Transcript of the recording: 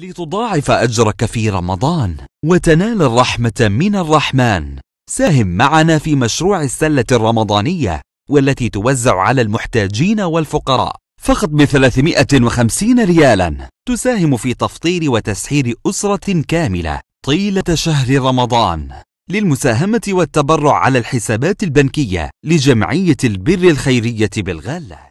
لتضاعف أجرك في رمضان وتنال الرحمة من الرحمن ساهم معنا في مشروع السلة الرمضانية والتي توزع على المحتاجين والفقراء فقط ب 350 ريالا تساهم في تفطير وتسحير أسرة كاملة طيلة شهر رمضان للمساهمة والتبرع على الحسابات البنكية لجمعية البر الخيرية بالغالة